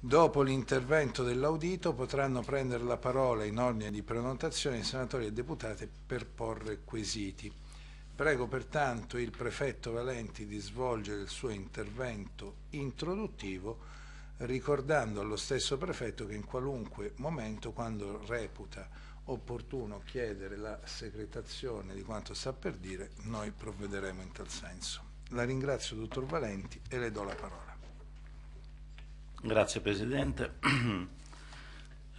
Dopo l'intervento dell'audito potranno prendere la parola in ordine di prenotazione i senatori e deputati per porre quesiti. Prego pertanto il prefetto Valenti di svolgere il suo intervento introduttivo ricordando allo stesso prefetto che in qualunque momento quando reputa opportuno chiedere la segretazione di quanto sta per dire, noi provvederemo in tal senso. La ringrazio, dottor Valenti, e le do la parola. Grazie Presidente,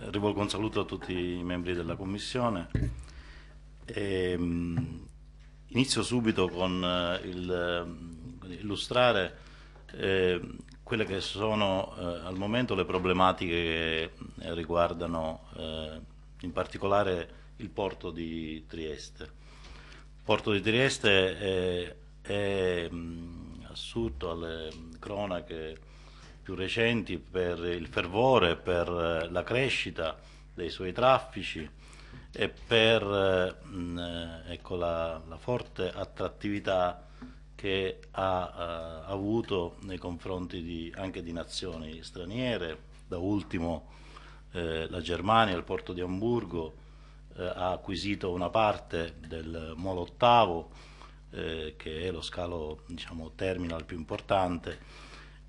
rivolgo un saluto a tutti i membri della Commissione. E, ehm, inizio subito con eh, il, ehm, illustrare uh, quelle che sono eh, al momento le problematiche che riguardano eh, in particolare il porto di Trieste. Il porto di Trieste è, è um, alle cronache più recenti per il fervore, per eh, la crescita dei suoi traffici e per eh, eh, ecco, la, la, forte attrattività che ha uh, avuto nei confronti di, anche di nazioni straniere, da ultimo eh, la Germania, il porto di Amburgo eh, ha acquisito una parte del molo ottavo eh, che è lo scalo diciamo, terminal più importante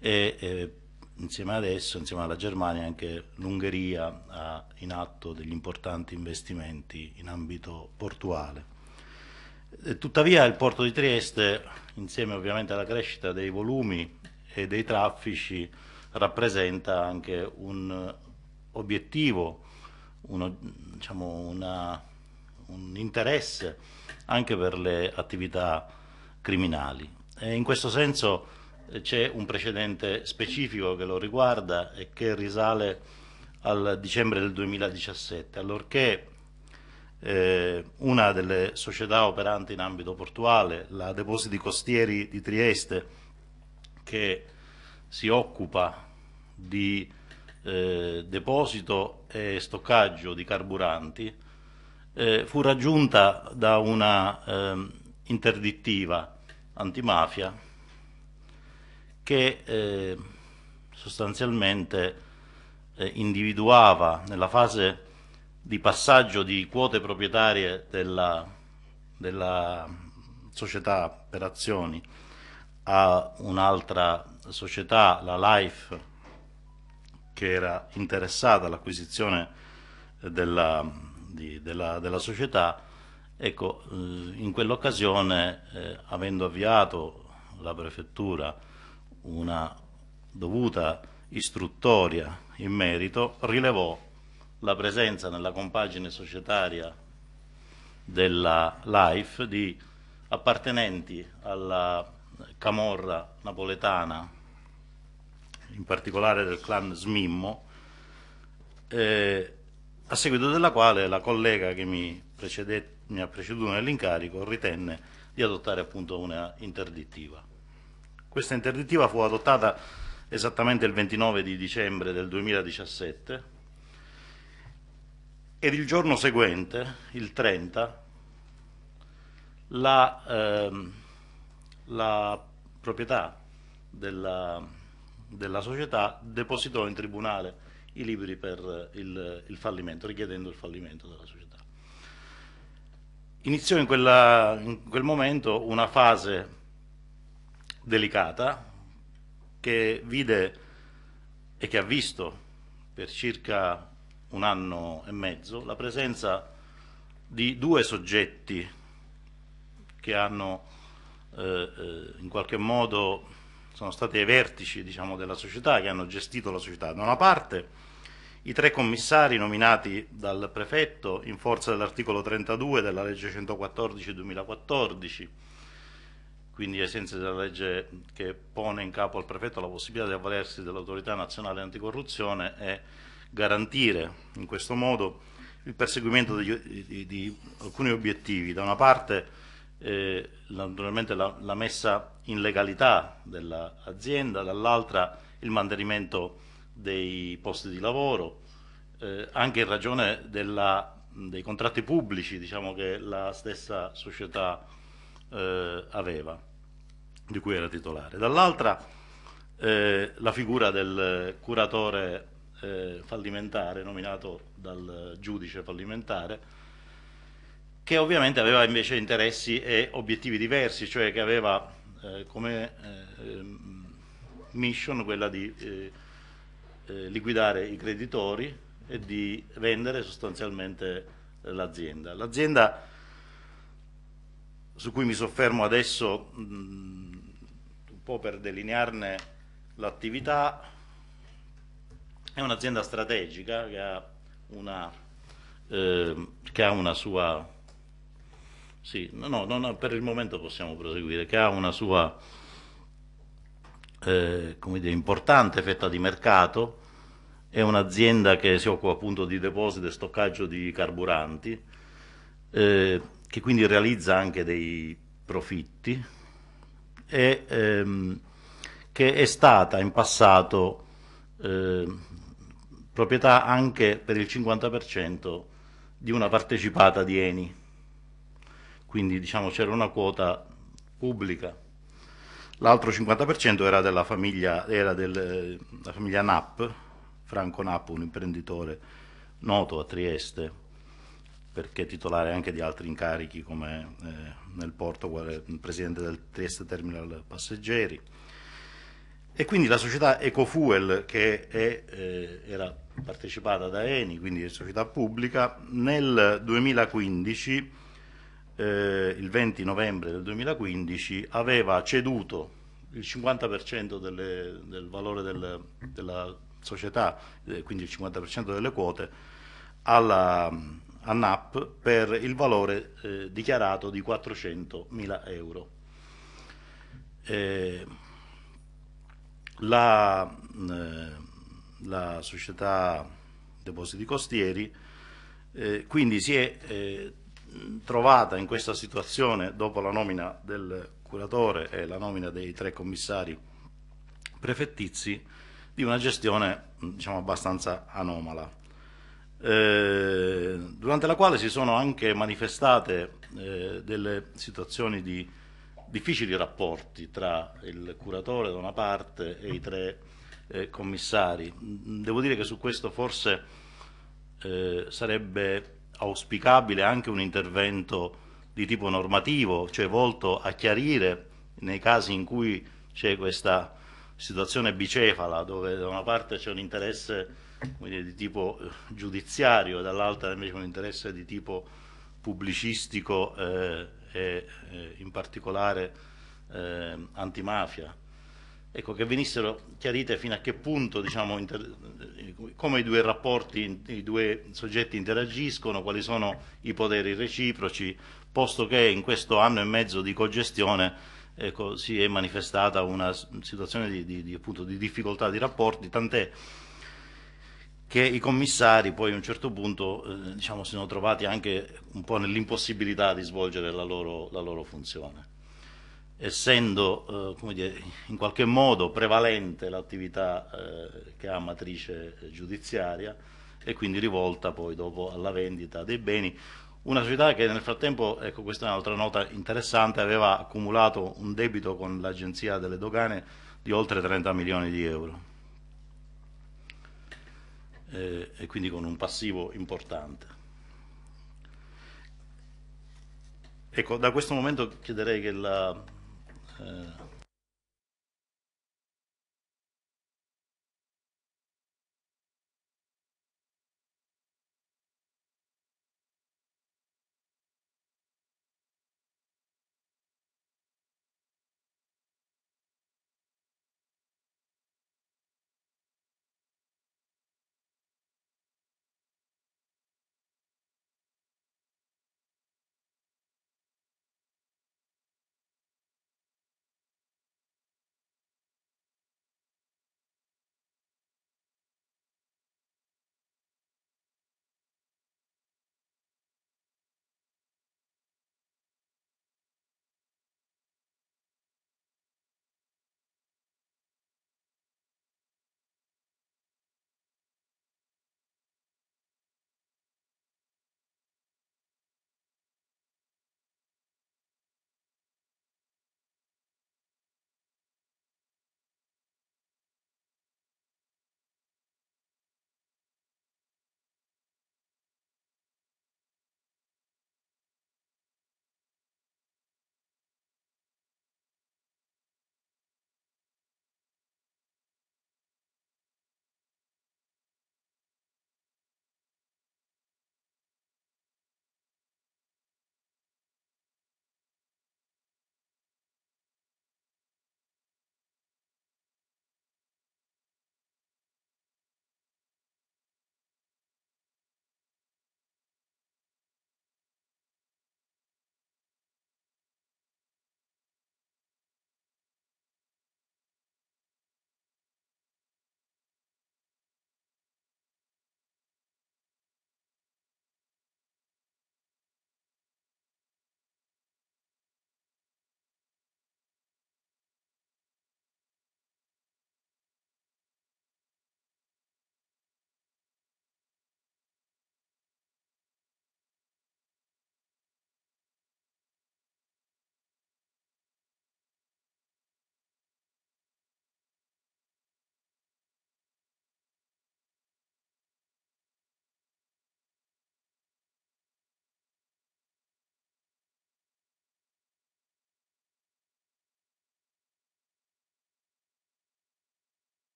e insieme adesso, insieme alla Germania, anche l'Ungheria ha in atto degli importanti investimenti in ambito portuale. Tuttavia il porto di Trieste, insieme ovviamente alla crescita dei volumi e dei traffici, rappresenta anche un obiettivo, uno, diciamo una, un interesse anche per le attività criminali. E in questo senso c'è un precedente specifico che lo riguarda e che risale al dicembre del 2017, allorché eh, una delle società operanti in ambito portuale, la Depositi Costieri di Trieste, che si occupa di eh, deposito e stoccaggio di carburanti, eh, fu raggiunta da una ehm, interdittiva antimafia che eh, sostanzialmente eh, individuava nella fase di passaggio di quote proprietarie della, della società per azioni a un'altra società, la Life, che era interessata all'acquisizione della, della, della, società, ecco, eh, in quell'occasione, eh, avendo avviato la prefettura una dovuta istruttoria in merito, rilevò la presenza nella compagine societaria della LIFE di appartenenti alla camorra napoletana, in particolare del clan Smimmo, eh, a seguito della quale la collega che mi, precede, mi ha preceduto nell'incarico ritenne di adottare appunto una interdittiva. Questa interdittiva fu adottata esattamente il 29 di dicembre del 2017 ed il giorno seguente, il 30, la, ehm, la proprietà della, della, società depositò in tribunale i libri per il, il fallimento, richiedendo il fallimento della società. Iniziò in, quella, in quel momento una fase delicata che vide e che ha visto per circa un anno e mezzo la presenza di due soggetti che hanno eh, eh, in qualche modo sono stati ai vertici diciamo, della società, che hanno gestito la società. Da una parte i tre commissari nominati dal prefetto in forza dell'articolo 32 della legge 114 2014 quindi ai sensi della legge che pone in capo al prefetto la possibilità di avvalersi dell'autorità nazionale anticorruzione e garantire in questo modo il perseguimento di, di, di alcuni obiettivi. Da una parte eh, naturalmente la, la, messa in legalità dell'azienda, dall'altra il mantenimento dei posti di lavoro, eh, anche in ragione della, dei contratti pubblici diciamo, che la stessa società eh, aveva di cui era titolare, dall'altra eh, la figura del curatore eh, fallimentare, nominato dal giudice fallimentare, che ovviamente aveva invece interessi e obiettivi diversi, cioè che aveva eh, come eh, ehm, mission quella di eh, eh, liquidare i creditori e di vendere sostanzialmente l'azienda. L'azienda su cui mi soffermo adesso mh, po' per delinearne l'attività, è un'azienda strategica che ha una, eh, che ha una sua... Sì, no, no, no, per il momento possiamo proseguire, che ha una sua eh, dire, importante fetta di mercato, è un'azienda che si occupa appunto di deposito e stoccaggio di carburanti, eh, che quindi realizza anche dei profitti, e, ehm, che è stata in passato eh, proprietà anche per il 50% di una partecipata di Eni. Quindi diciamo c'era una quota pubblica. L'altro 50% era della famiglia, era del, famiglia Nap, Franco Napp, un imprenditore noto a Trieste, perché titolare anche di altri incarichi come eh, nel porto quale presidente del Trieste Terminal Passeggeri. E quindi la società Ecofuel, che è, eh, era partecipata da Eni, quindi società pubblica, nel 2015, eh, il 20 novembre del 2015, aveva ceduto il 50% delle, del valore del, della società, eh, quindi il 50% delle quote, alla, a NAP per il valore eh, dichiarato di 400.000 euro. Eh, la, eh, la, società Depositi Costieri eh, quindi si è eh, trovata in questa situazione dopo la nomina del curatore e la nomina dei tre commissari prefettizi di una gestione diciamo, abbastanza anomala. Eh, durante la quale si sono anche manifestate eh, delle situazioni di difficili rapporti tra il curatore da una parte e i tre eh, commissari. Devo dire che su questo forse eh, sarebbe auspicabile anche un intervento di tipo normativo, cioè volto a chiarire nei casi in cui c'è questa situazione bicefala dove da una parte c'è un interesse quindi di tipo eh, giudiziario, dall'altra invece un interesse di tipo pubblicistico eh, e eh, in particolare eh, antimafia. Ecco, che venissero chiarite fino a che punto, diciamo, eh, come i due rapporti, i due soggetti interagiscono, quali sono i poteri reciproci, posto che in questo anno e mezzo di cogestione ecco, si è manifestata una situazione di, di, di, appunto, di difficoltà di rapporti, tant'è che i commissari poi a un certo punto eh, diciamo, si sono trovati anche un po' nell'impossibilità di svolgere la loro, la loro funzione. Essendo eh, dire, in qualche modo prevalente l'attività eh, che ha matrice giudiziaria e quindi rivolta poi dopo alla vendita dei beni, una società che nel frattempo, ecco questa è un'altra nota interessante, aveva accumulato un debito con l'agenzia delle dogane di oltre 30 milioni di euro eh, e quindi con un passivo importante. Ecco, da questo momento chiederei che la... Eh,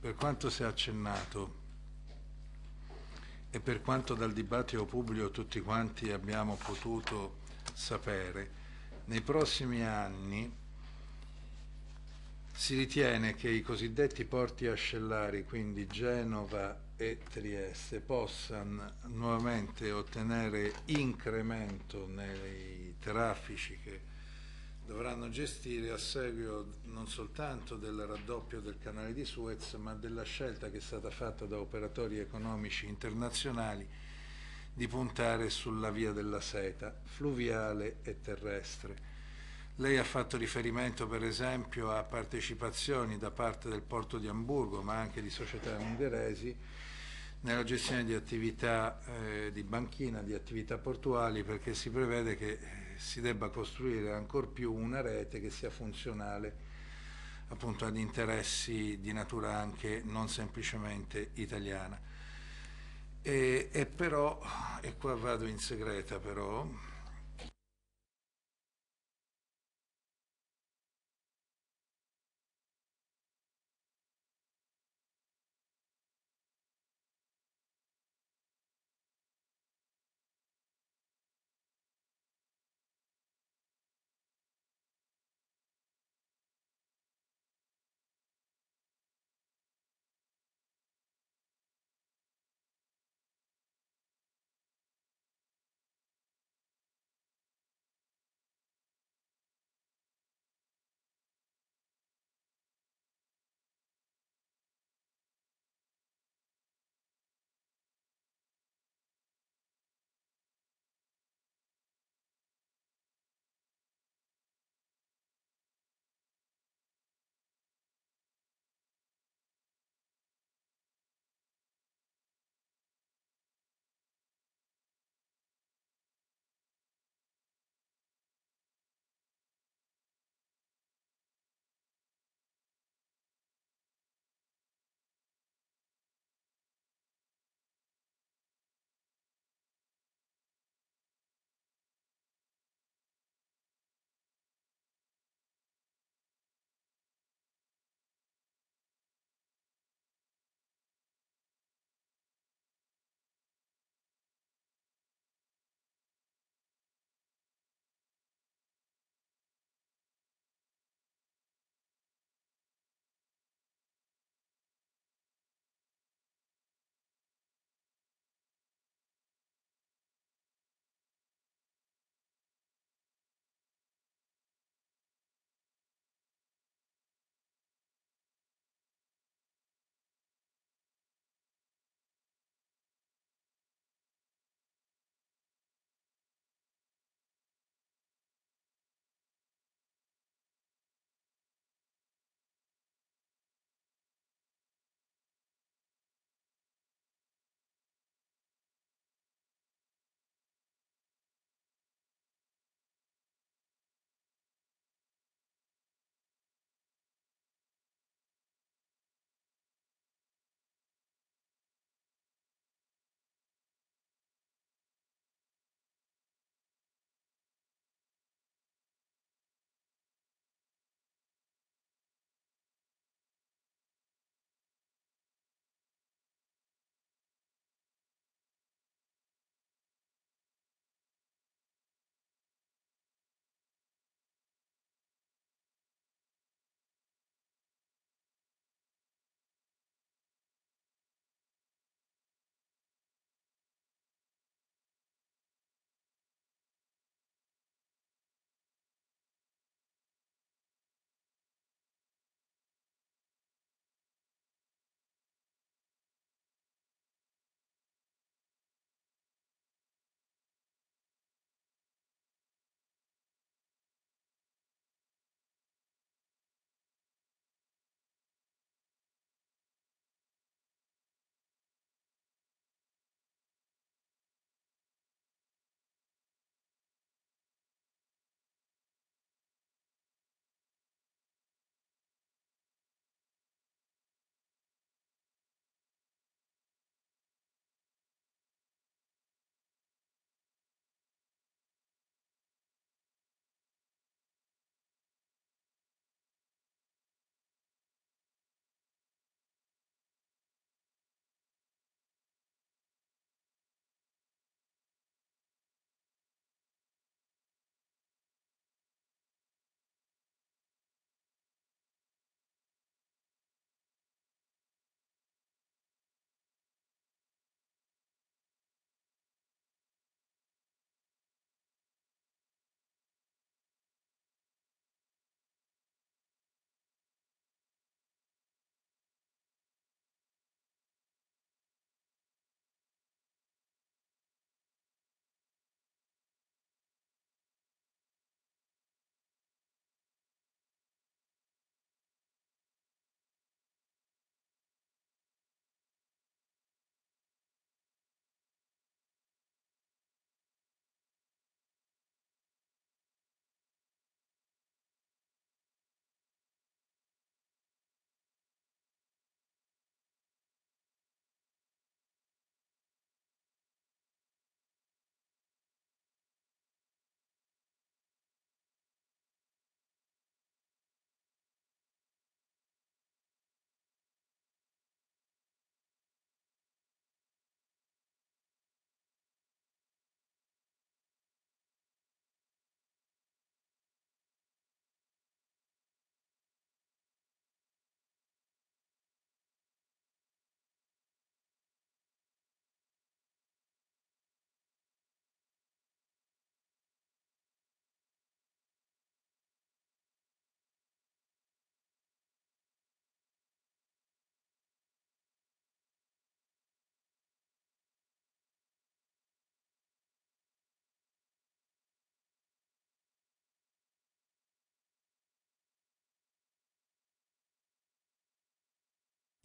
per quanto si è accennato e per quanto dal dibattito pubblico tutti quanti abbiamo potuto sapere, nei prossimi anni si ritiene che i cosiddetti porti ascellari, quindi Genova e Trieste, possano nuovamente ottenere incremento nei traffici che dovranno gestire a seguito non soltanto del raddoppio del canale di Suez, ma della scelta che è stata fatta da operatori economici internazionali di puntare sulla via della seta, fluviale e terrestre. Lei ha fatto riferimento per esempio a partecipazioni da parte del porto di Hamburgo ma anche di società ungheresi, nella gestione di attività eh, di banchina, di attività portuali, perché si prevede che eh, si debba costruire ancor più una rete che sia funzionale appunto ad interessi di natura anche non semplicemente italiana. E, e però, e qua vado in segreta però,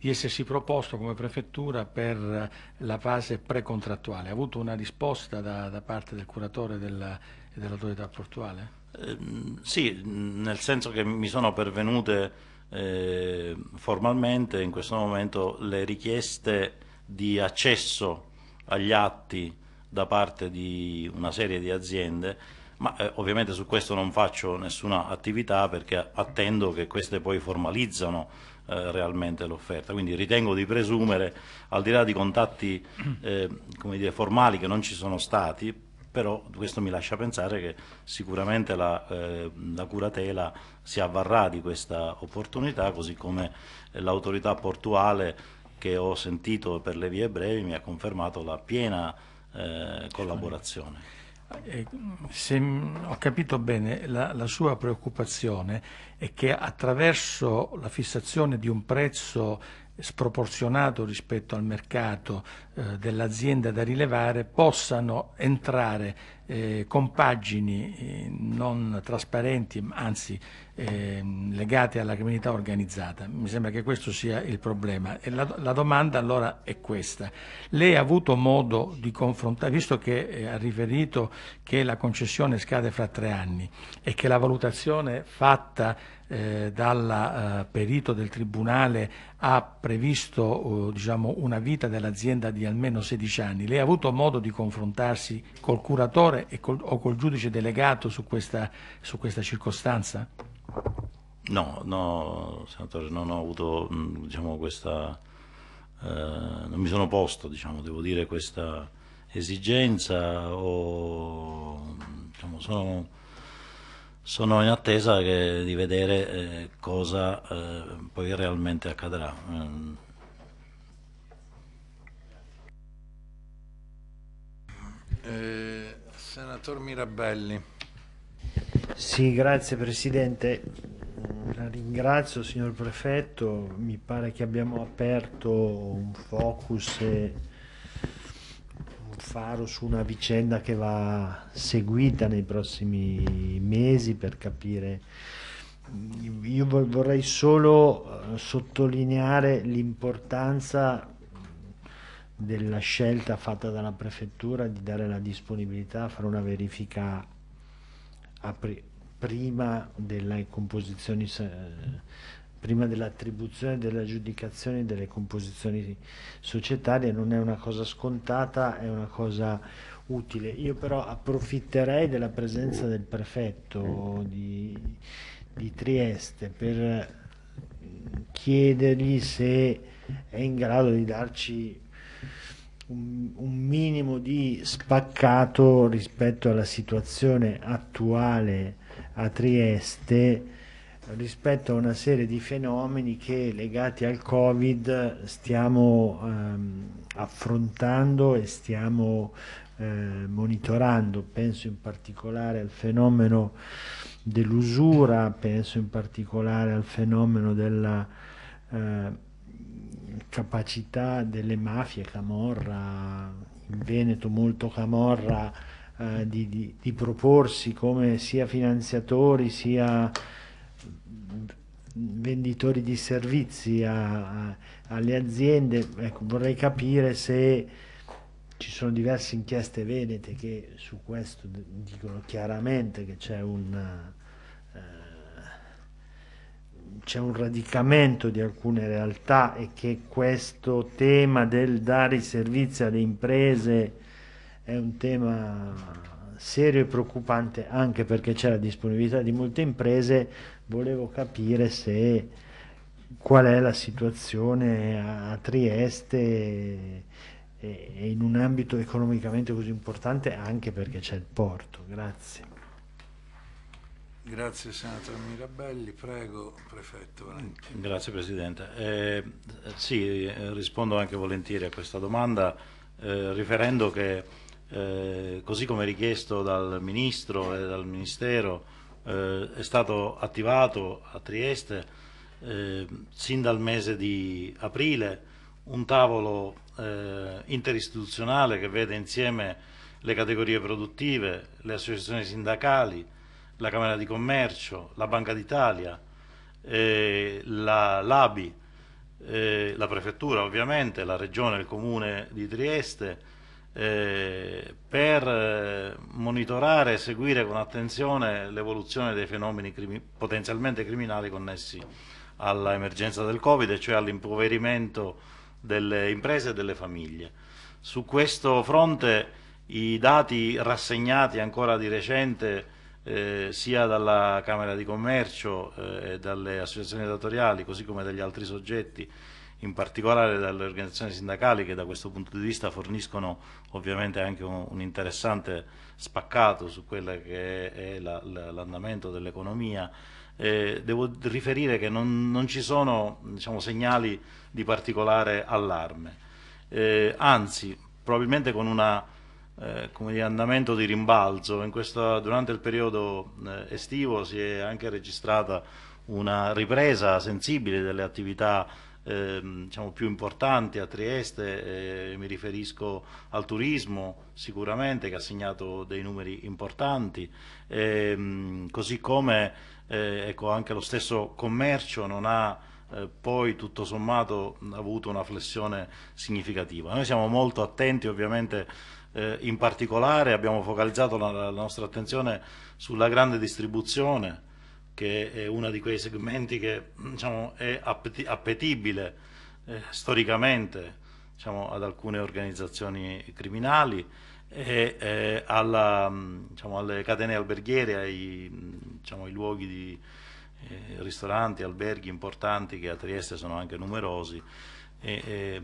di essersi proposto come prefettura per la fase precontrattuale. Ha avuto una risposta da, da parte del curatore della, e dell'autorità portuale? Eh, sì, nel senso che mi sono pervenute eh, formalmente in questo momento le richieste di accesso agli atti da parte di una serie di aziende, ma eh, ovviamente su questo non faccio nessuna attività perché attendo che queste poi formalizzano eh, realmente l'offerta. Quindi ritengo di presumere, al di là di contatti eh, dire, formali che non ci sono stati, però questo mi lascia pensare che sicuramente la, eh, la curatela si avvarrà di questa opportunità, così come l'autorità portuale che ho sentito per le vie brevi mi ha confermato la piena eh, collaborazione. Eh, se ho capito bene, la, la, sua preoccupazione è che attraverso la fissazione di un prezzo sproporzionato rispetto al mercato eh, dell'azienda da rilevare possano entrare eh, compagini eh, non trasparenti, anzi eh, legate alla criminalità organizzata. Mi sembra che questo sia il problema. E la, la domanda allora è questa. Lei ha avuto modo di confrontare, visto che eh, ha riferito che la concessione scade fra tre anni e che la valutazione fatta eh, dal eh, perito del Tribunale ha previsto eh, diciamo, una vita dell'azienda di almeno 16 anni. Lei ha avuto modo di confrontarsi col curatore col, o col giudice delegato su questa, su questa circostanza? No, no, senatore, non ho avuto mm, diciamo, questa... Eh, non mi sono posto, diciamo, devo dire, questa esigenza o, diciamo, sono sono in attesa che, di vedere eh, cosa eh, poi realmente accadrà. Eh, Senatore Mirabelli. Sì, grazie Presidente. Mm, la ringrazio signor Prefetto, mi pare che abbiamo aperto un focus e faro su una vicenda che va seguita nei prossimi mesi per capire. Io vorrei solo eh, sottolineare l'importanza della scelta fatta dalla prefettura di dare la disponibilità a fare una verifica prima delle composizioni prima dell'attribuzione dell'aggiudicazione delle composizioni societarie non è una cosa scontata, è una cosa utile. Io però approfitterei della presenza del prefetto di, di Trieste per chiedergli se è in grado di darci un, un, minimo di spaccato rispetto alla situazione attuale a Trieste rispetto a una serie di fenomeni che legati al Covid stiamo ehm, affrontando e stiamo eh, monitorando. Penso in particolare al fenomeno dell'usura, penso in particolare al fenomeno della eh, capacità delle mafie, Camorra, in Veneto molto Camorra, eh, di, di, di proporsi come sia finanziatori sia venditori di servizi a, a, alle aziende, ecco, vorrei capire se ci sono diverse inchieste venete che su questo dicono chiaramente che c'è un, eh, un radicamento di alcune realtà e che questo tema del dare i servizi alle imprese è un tema serio e preoccupante anche perché c'è la disponibilità di molte imprese volevo capire se qual è la situazione a Trieste e, e in un ambito economicamente così importante anche perché c'è il porto. Grazie. Grazie senatore Mirabelli, prego prefetto Valentino. Grazie Presidente. Eh, sì, rispondo anche volentieri a questa domanda eh, riferendo che eh, così come richiesto dal Ministro e dal Ministero eh, è stato attivato a Trieste eh, sin dal mese di aprile un tavolo eh, interistituzionale che vede insieme le categorie produttive, le associazioni sindacali, la Camera di Commercio, la Banca d'Italia, eh, la, l'ABI, eh, la Prefettura ovviamente, la Regione, il Comune di Trieste, eh, per eh, monitorare e seguire con attenzione l'evoluzione dei fenomeni crimi potenzialmente criminali connessi all'emergenza del Covid, cioè all'impoverimento delle imprese e delle famiglie. Su questo fronte i dati rassegnati ancora di recente eh, sia dalla Camera di Commercio eh, e dalle associazioni datoriali così come dagli altri soggetti in particolare dalle organizzazioni sindacali che da questo punto di vista forniscono ovviamente anche un, un interessante spaccato su quello che è, l'andamento la, dell'economia. Eh, devo riferire che non, non ci sono diciamo, segnali di particolare allarme, eh, anzi probabilmente con un eh, andamento di rimbalzo, questa, durante il periodo eh, estivo si è anche registrata una ripresa sensibile delle attività ehm, diciamo, più importanti a Trieste, eh, mi riferisco al turismo sicuramente che ha segnato dei numeri importanti, ehm, così come eh, ecco, anche lo stesso commercio non ha eh, poi tutto sommato avuto una flessione significativa. Noi siamo molto attenti ovviamente eh, in particolare, abbiamo focalizzato la, la nostra attenzione sulla grande distribuzione, che è uno di quei segmenti che diciamo, è appetibile eh, storicamente diciamo, ad alcune organizzazioni criminali e eh, alla, diciamo, alle catene alberghiere, ai, diciamo, ai luoghi di eh, ristoranti, alberghi importanti che a Trieste sono anche numerosi. E, e,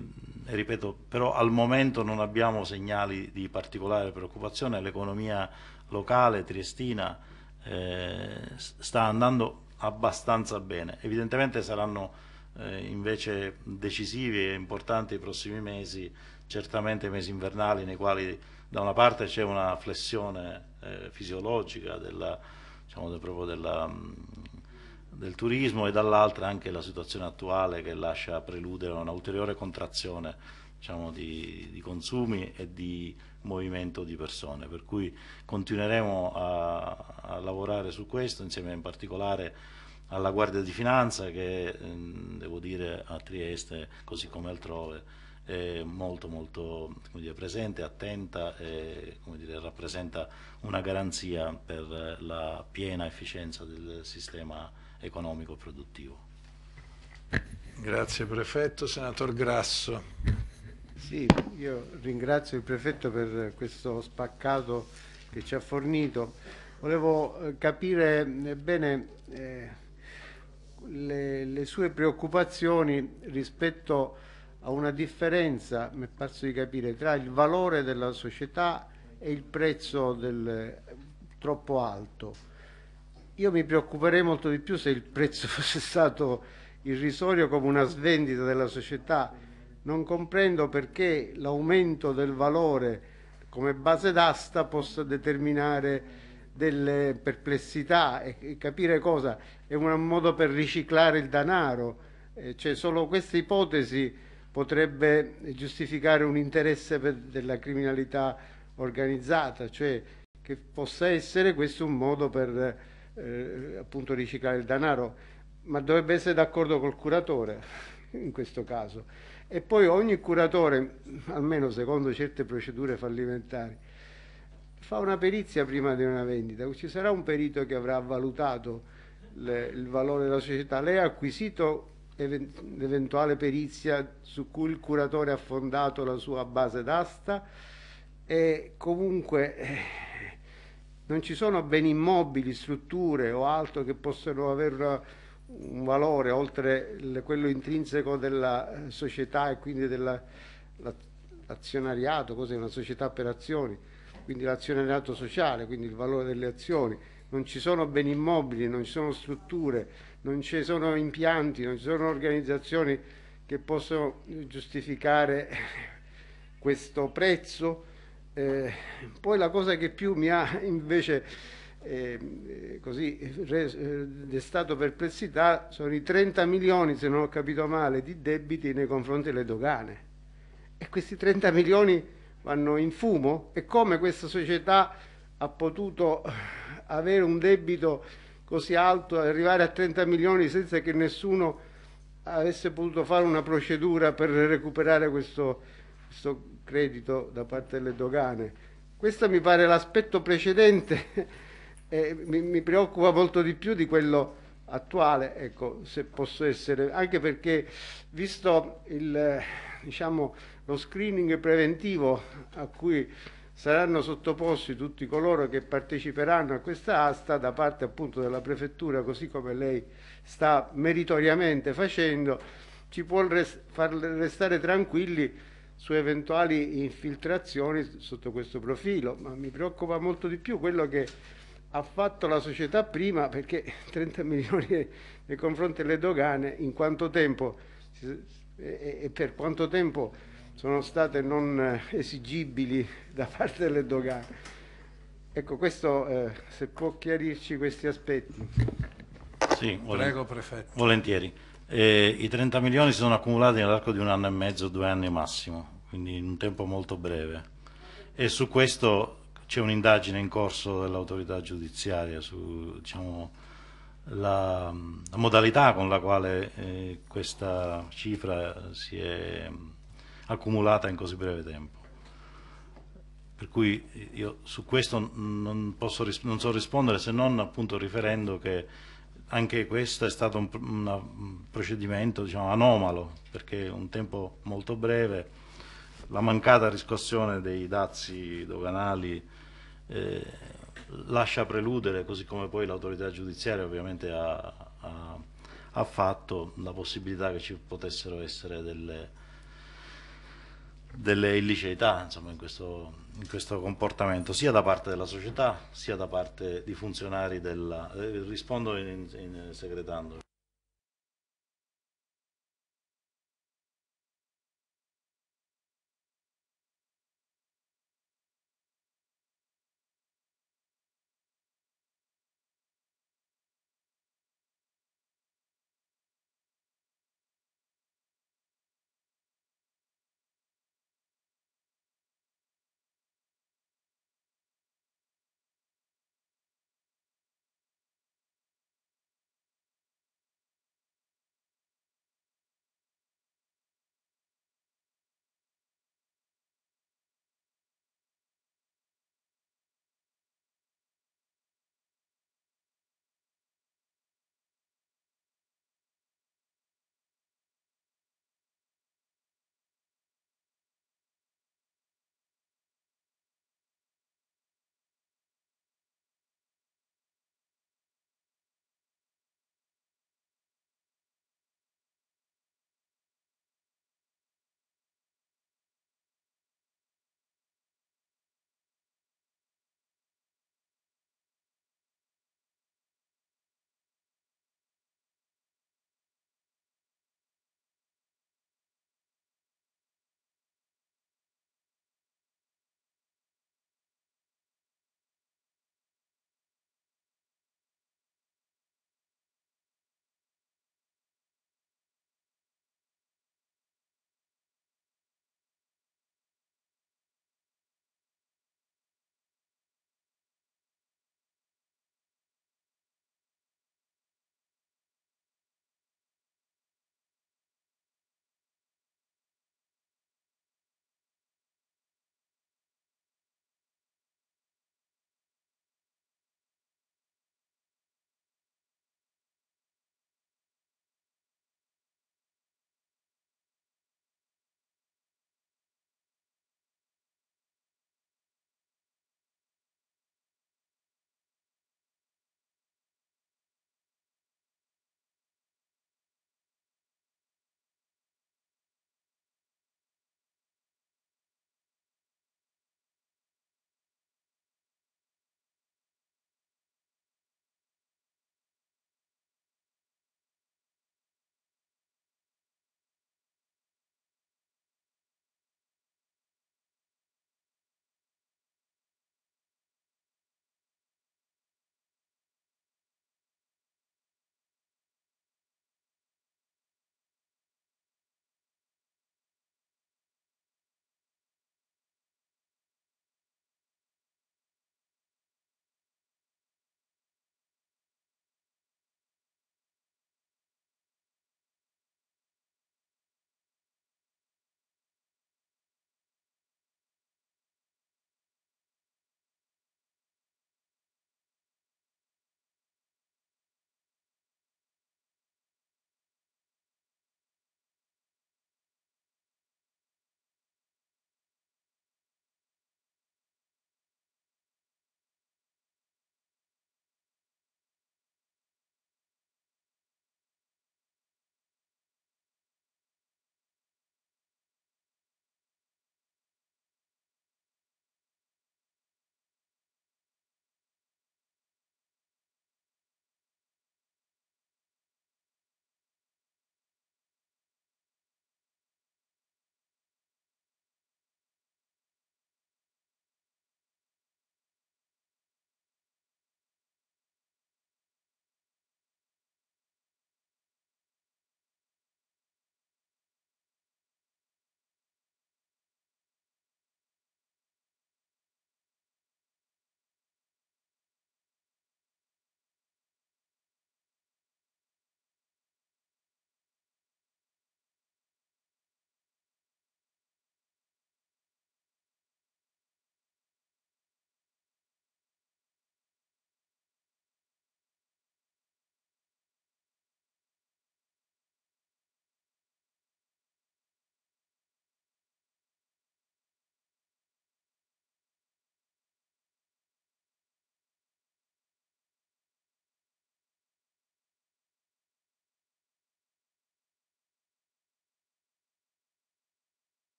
e ripeto, però al momento non abbiamo segnali di particolare preoccupazione, l'economia locale triestina eh, sta andando abbastanza bene. Evidentemente saranno eh, invece decisivi e importanti i prossimi mesi, certamente i mesi invernali nei quali da una parte c'è una flessione eh, fisiologica della, diciamo, proprio della, mm, del turismo e dall'altra anche la situazione attuale che lascia preludere una ulteriore contrazione diciamo, di, di consumi e di movimento di persone, per cui continueremo a, a lavorare su questo insieme in particolare alla Guardia di Finanza che ehm, devo dire a Trieste così come altrove è molto molto dire, presente, attenta e dire, rappresenta una garanzia per la piena efficienza del sistema economico e produttivo. Grazie Prefetto. Senatore Grasso. Sì, io ringrazio il prefetto per questo spaccato che ci ha fornito. Volevo eh, capire eh, bene eh, le, le, sue preoccupazioni rispetto a una differenza, mi è parso di capire, tra il valore della società e il prezzo del, troppo alto. Io mi preoccuperei molto di più se il prezzo fosse stato irrisorio come una svendita della società non comprendo perché l'aumento del valore come base d'asta possa determinare delle perplessità e capire cosa è un modo per riciclare il denaro, eh, cioè solo questa ipotesi potrebbe giustificare un interesse della criminalità organizzata, cioè che possa essere questo un modo per eh, appunto riciclare il denaro, ma dovrebbe essere d'accordo col curatore in questo caso. E poi ogni curatore, almeno secondo certe procedure fallimentari, fa una perizia prima di una vendita. Ci sarà un perito che avrà valutato le, il valore della società. Lei ha acquisito l'eventuale perizia su cui il curatore ha fondato la sua base d'asta e comunque eh, non ci sono beni immobili, strutture o altro che possono avere una un valore oltre quello intrinseco della eh, società e quindi dell'azionariato, cos'è una società per azioni, quindi l'azionariato sociale, quindi il valore delle azioni. Non ci sono beni immobili, non ci sono strutture, non ci sono impianti, non ci sono organizzazioni che possono giustificare questo prezzo. Eh, poi la cosa che più mi ha invece eh, così eh, destato perplessità sono i 30 milioni, se non ho capito male, di debiti nei confronti delle dogane. E questi 30 milioni vanno in fumo? E come questa società ha potuto eh, avere un debito così alto, arrivare a 30 milioni senza che nessuno avesse potuto fare una procedura per recuperare questo, questo credito da parte delle dogane? Questo mi pare l'aspetto precedente eh, mi, mi, preoccupa molto di più di quello attuale, ecco, se posso essere, anche perché visto il, diciamo, lo screening preventivo a cui saranno sottoposti tutti coloro che parteciperanno a questa asta da parte appunto della prefettura, così come lei sta meritoriamente facendo, ci può res far restare tranquilli su eventuali infiltrazioni sotto questo profilo, ma mi preoccupa molto di più quello che ha fatto la società prima perché 30 milioni nei confronti delle dogane in quanto tempo e per quanto tempo sono state non eh, esigibili da parte delle dogane. Ecco, questo eh, se può chiarirci questi aspetti. Sì, Prego, prefetto. Volentieri. Eh, I 30 milioni si sono accumulati nell'arco di un anno e mezzo, due anni massimo, quindi in un tempo molto breve. E su questo c'è un'indagine in corso dell'autorità giudiziaria su diciamo, la, la, modalità con la quale eh, questa cifra si è accumulata in così breve tempo. Per cui eh, io su questo non, posso, non so rispondere se non appunto riferendo che anche questo è stato un, un procedimento diciamo, anomalo perché un tempo molto breve la mancata riscossione dei dazi doganali eh, lascia preludere, così come poi l'autorità giudiziaria ovviamente ha, ha, ha, fatto, la possibilità che ci potessero essere delle, delle illiceità insomma, in, questo, in, questo, comportamento, sia da parte della società, sia da parte di funzionari della... Eh, rispondo in, in segretando.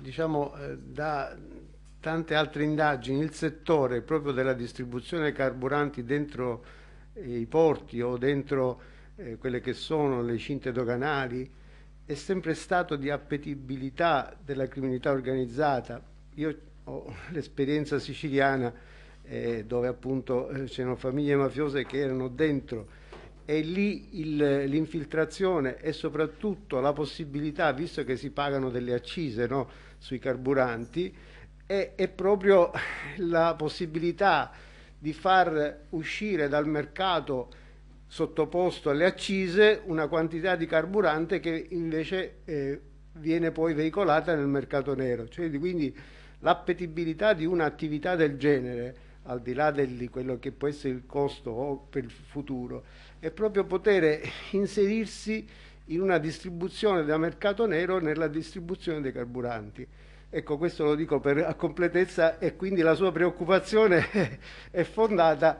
diciamo, eh, da tante altre indagini il settore proprio della distribuzione dei carburanti dentro i porti o dentro eh, quelle che sono le cinte doganali è sempre stato di appetibilità della criminalità organizzata. Io ho l'esperienza siciliana eh, dove appunto eh, c'erano famiglie mafiose che erano dentro e lì l'infiltrazione e soprattutto la possibilità, visto che si pagano delle accise, no? sui carburanti è, è proprio la possibilità di far uscire dal mercato sottoposto alle accise una quantità di carburante che invece eh, viene poi veicolata nel mercato nero. Cioè, quindi l'appetibilità di un'attività del genere, al di là di quello che può essere il costo per il futuro, è proprio poter inserirsi in una distribuzione da mercato nero nella distribuzione dei carburanti. Ecco, questo lo dico per, a completezza e quindi la sua preoccupazione è fondata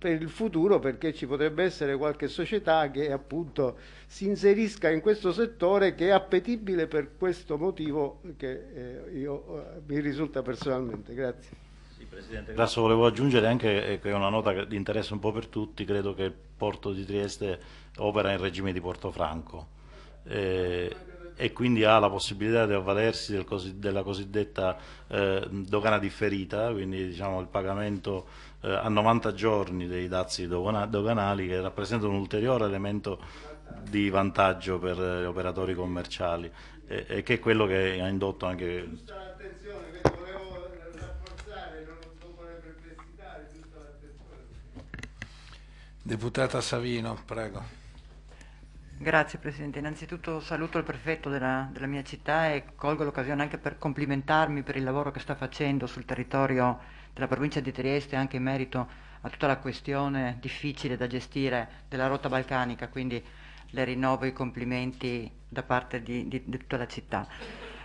per il futuro perché ci potrebbe essere qualche società che appunto si inserisca in questo settore che è appetibile per questo motivo che eh, io, eh, mi risulta personalmente. Grazie. Sì, Presidente. Grazie, volevo aggiungere anche eh, che è una nota di interesse un po' per tutti, credo che il porto di Trieste opera in regime di Portofranco eh, e quindi ha la possibilità di avvalersi del cosi, della cosiddetta eh, dogana differita, quindi diciamo, il pagamento eh, a 90 giorni dei dazi doganali che rappresenta un ulteriore elemento di vantaggio per gli eh, operatori commerciali e, e che è quello che ha indotto anche Deputata Savino, prego. Grazie Presidente, innanzitutto saluto il prefetto della, della mia città e colgo l'occasione anche per complimentarmi per il lavoro che sta facendo sul territorio della provincia di Trieste anche in merito a tutta la questione difficile da gestire della rotta balcanica, quindi le rinnovo i complimenti da parte di, di, di tutta la città.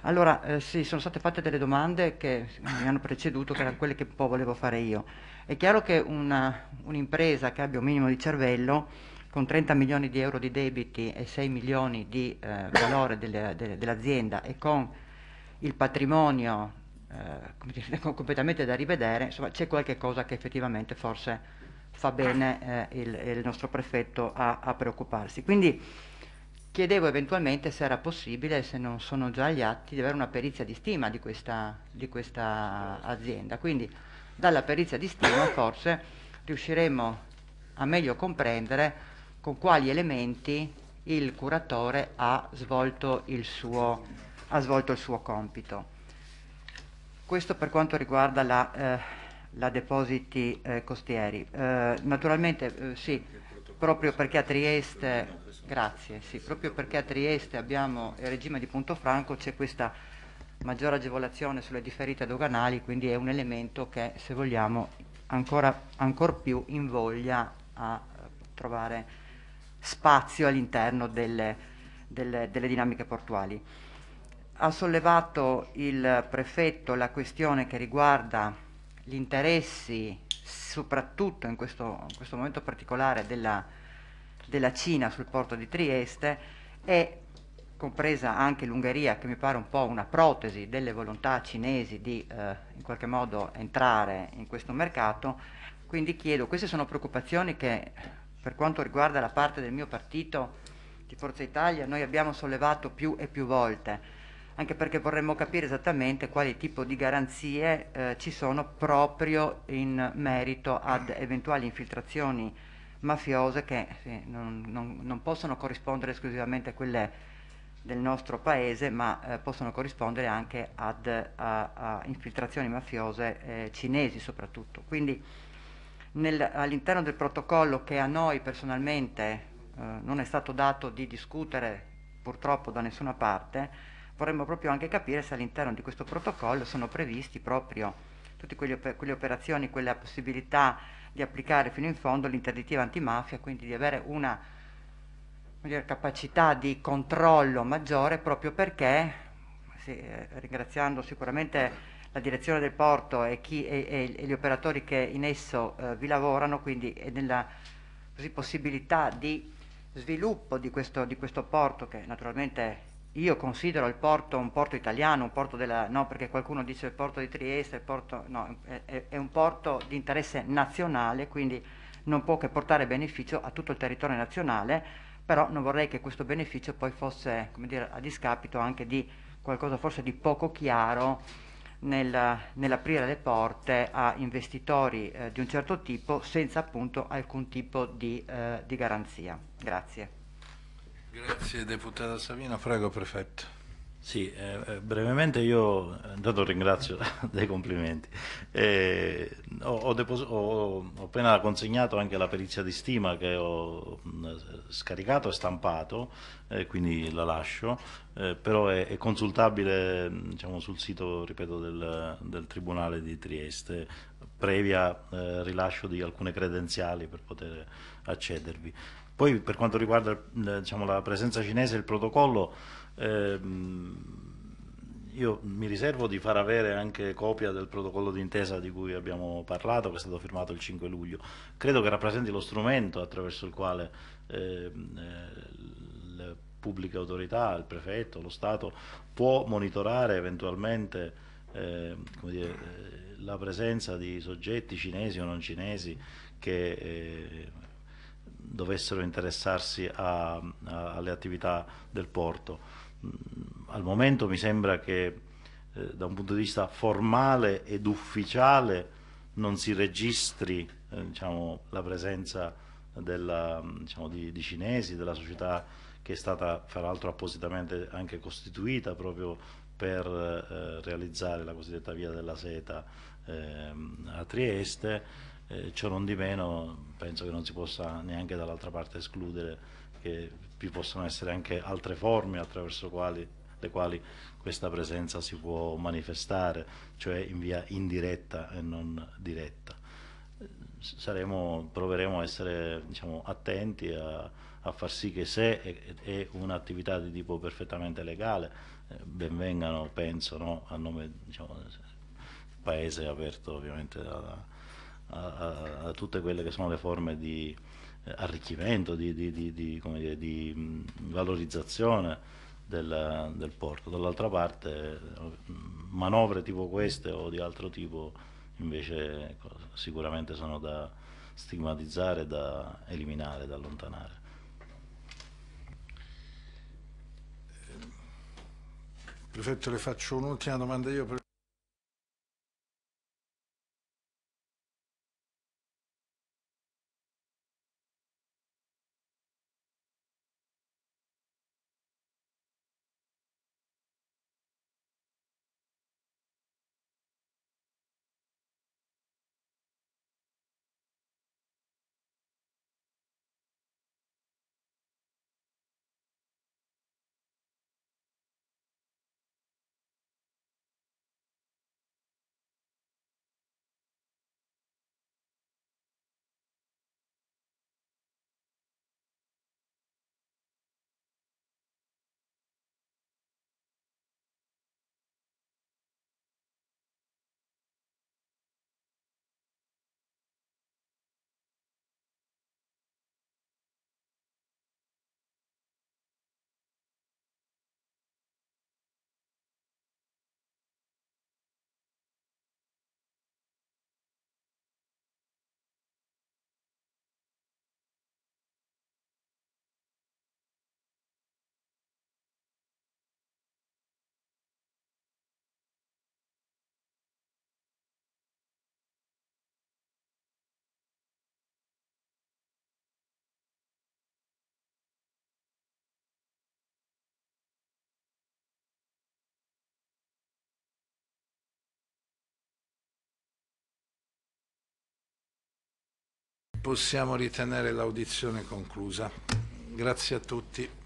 Allora, eh, sì, sono state fatte delle domande che mi hanno preceduto, che erano quelle che un po' volevo fare io. È chiaro che un'impresa che abbia un minimo di cervello con 30 milioni di euro di debiti e 6 milioni di eh, valore dell'azienda e con il patrimonio eh, completamente da rivedere, insomma c'è qualche cosa che effettivamente forse fa bene eh, il, il, nostro prefetto a, a, preoccuparsi. Quindi chiedevo eventualmente se era possibile, se non sono già agli atti, di avere una perizia di stima di questa, di questa azienda. Quindi, dalla perizia di stima forse riusciremo a meglio comprendere con quali elementi il curatore ha svolto il suo, svolto il suo compito. Questo per quanto riguarda la, eh, la depositi eh, costieri. Eh, naturalmente eh, sì, proprio perché a Trieste, grazie, sì, proprio perché a Trieste abbiamo il regime di Punto Franco c'è questa maggiore agevolazione sulle differite doganali, quindi è un elemento che se vogliamo ancora, ancor più invoglia a trovare spazio all'interno delle, delle, delle dinamiche portuali. Ha sollevato il prefetto la questione che riguarda gli interessi, soprattutto in questo, in questo momento particolare della, della Cina sul porto di Trieste e compresa anche l'Ungheria che mi pare un po' una protesi delle volontà cinesi di eh, in qualche modo entrare in questo mercato, quindi chiedo, queste sono preoccupazioni che per quanto riguarda la parte del mio partito di Forza Italia noi abbiamo sollevato più e più volte, anche perché vorremmo capire esattamente quali tipo di garanzie eh, ci sono proprio in merito ad eventuali infiltrazioni mafiose che sì, non, non, non, possono corrispondere esclusivamente a quelle del nostro paese, ma eh, possono corrispondere anche ad, a, a infiltrazioni mafiose eh, cinesi soprattutto. Quindi all'interno del protocollo che a noi personalmente eh, non è stato dato di discutere purtroppo da nessuna parte, vorremmo proprio anche capire se all'interno di questo protocollo sono previsti proprio tutte quelle operazioni, quella possibilità di applicare fino in fondo l'interdittiva antimafia, quindi di avere una dire, capacità di controllo maggiore proprio perché, sì, eh, ringraziando sicuramente la direzione del porto e, chi, e, e gli operatori che in esso eh, vi lavorano, quindi è nella così, possibilità di sviluppo di questo, di questo porto che naturalmente io considero il porto un porto italiano, un porto della, no, perché qualcuno dice il porto di Trieste, il porto, no, è, è, un porto di interesse nazionale, quindi non può che portare beneficio a tutto il territorio nazionale però non vorrei che questo beneficio poi fosse dire, a discapito anche di qualcosa forse di poco chiaro nel, nell'aprire le porte a investitori eh, di un certo tipo senza appunto alcun tipo di, eh, di garanzia. Grazie. Grazie deputata Savino, prego prefetto. Sì, eh, eh, brevemente io eh, intanto ringrazio dei complimenti. Eh, ho, ho, ho, ho, appena consegnato anche la perizia di stima che ho mm, scaricato e stampato, eh, quindi la lascio, eh, però è, è consultabile mm, diciamo, sul sito ripeto, del, del, Tribunale di Trieste, previa rilascio di alcune credenziali per poter accedervi. Poi per quanto riguarda diciamo, la presenza cinese e il protocollo, Ehm, io mi riservo di far avere anche copia del protocollo d'intesa di cui abbiamo parlato, che è stato firmato il 5 luglio. Credo che rappresenti lo strumento attraverso il quale ehm, eh, le pubbliche autorità, il prefetto, lo Stato può monitorare eventualmente ehm, eh, dire, la presenza di soggetti cinesi o non cinesi che eh, dovessero interessarsi a, a, alle attività del porto. Mm, al momento mi sembra che eh, da un punto di vista formale ed ufficiale non si registri eh, diciamo, la presenza della, mm, diciamo, di, di, cinesi, della società che è stata fra l'altro appositamente anche costituita proprio per eh, realizzare la cosiddetta via della seta ehm, a Trieste, eh, ciò non di meno penso che non si possa neanche dall'altra parte escludere che vi possono essere anche altre forme attraverso quali, le quali questa presenza si può manifestare, cioè in via indiretta e non diretta. Saremo, proveremo a essere diciamo, attenti a, a, far sì che se è, è un'attività di tipo perfettamente legale, eh, benvengano, penso, no, a nome diciamo, paese aperto ovviamente a, a, a tutte quelle che sono le forme di arricchimento, di, di, di, dire, di mm, valorizzazione del, del porto, dall'altra parte mm, manovre tipo queste o di altro tipo invece ecco, sicuramente sono da stigmatizzare, da eliminare, da allontanare. Prefetto, le faccio un'ultima domanda io. Per... possiamo ritenere l'audizione conclusa. Grazie a tutti.